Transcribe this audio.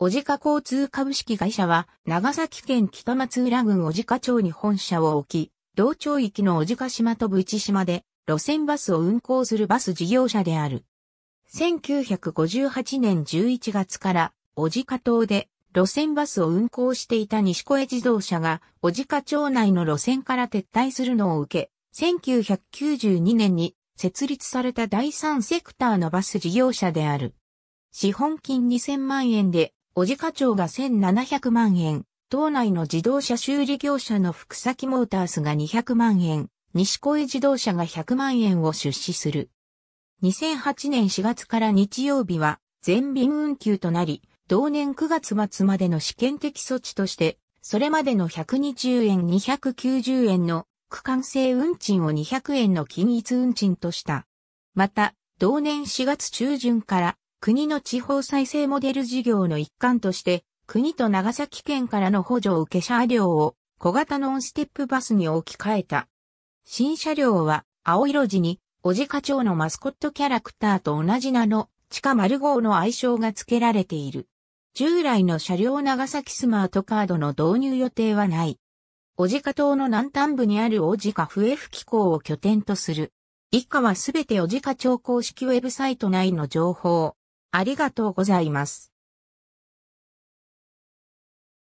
おじか交通株式会社は、長崎県北松浦郡おじか町に本社を置き、同町域のおじか島とぶち島で、路線バスを運行するバス事業者である。1958年11月から、おじか島で、路線バスを運行していた西小自動車が、おじか町内の路線から撤退するのを受け、1992年に設立された第三セクターのバス事業者である。資本金2000万円で小地課長が1700万円、島内の自動車修理業者の福崎モータースが200万円、西小自動車が100万円を出資する。2008年4月から日曜日は全便運休となり、同年9月末までの試験的措置として、それまでの120円290円の区間制運賃を200円の均一運賃とした。また、同年4月中旬から国の地方再生モデル事業の一環として、国と長崎県からの補助を受け車両を小型ノンステップバスに置き換えた。新車両は青色地に、おじ課長のマスコットキャラクターと同じ名の地下丸号の愛称が付けられている。従来の車両長崎スマートカードの導入予定はない。おじか島の南端部にあるおじか笛吹港を拠点とする。以下はすべておじか町公式ウェブサイト内の情報。ありがとうございます。